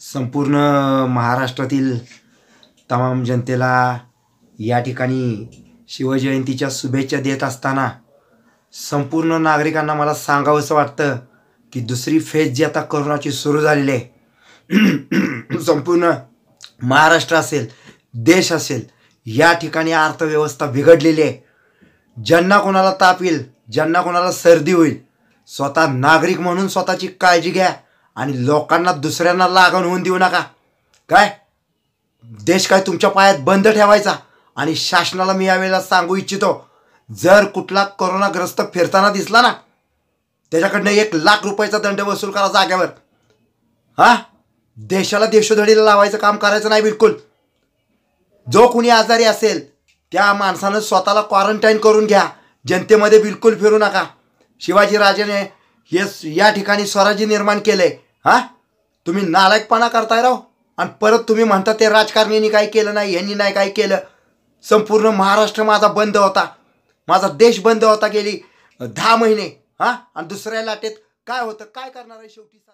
संपूर्ण महाराष्ट्रातील तमाम जनतेला या ठिकाणी शिवजयंतीच्या शुभेच्छा देत असताना संपूर्ण नागरिकांना मला सांगावंसं वाटतं की दुसरी फेज जी आता करोनाची सुरू झालेली आहे संपूर्ण महाराष्ट्र असेल देश असेल या ठिकाणी अर्थव्यवस्था बिघडलेली आहे ज्यांना कोणाला ताप येईल ज्यांना कोणाला सर्दी होईल स्वतः नागरिक म्हणून स्वतःची काळजी घ्या आणि लोकांना दुसऱ्यांना लागण होऊन देऊ नका काय देश काय तुमच्या पायात बंद ठेवायचा आणि शासनाला मी यावेळेला सांगू इच्छितो जर कुठला कोरोनाग्रस्त फिरताना दिसला ना त्याच्याकडनं एक लाख रुपयाचा दंड वसूल करा जागेवर हां देशाला देशोधडीला लावायचं काम करायचं नाही बिलकुल जो कुणी आजारी असेल त्या माणसानं स्वतःला क्वारंटाईन करून घ्या जनतेमध्ये बिलकुल फिरू नका शिवाजीराजेने येस या ठिकाणी स्वराज्य निर्माण केले हां तुम्ही नालायकपणा करताय राव आणि परत तुम्ही म्हणता ते राजकारण्यांनी काय केलं नाही यांनी नाही काय केलं संपूर्ण महाराष्ट्र माझा बंद होता माझा देश बंद होता गेली दहा महिने हां आणि दुसऱ्या लाटेत काय होतं काय करणार आहे शेवटी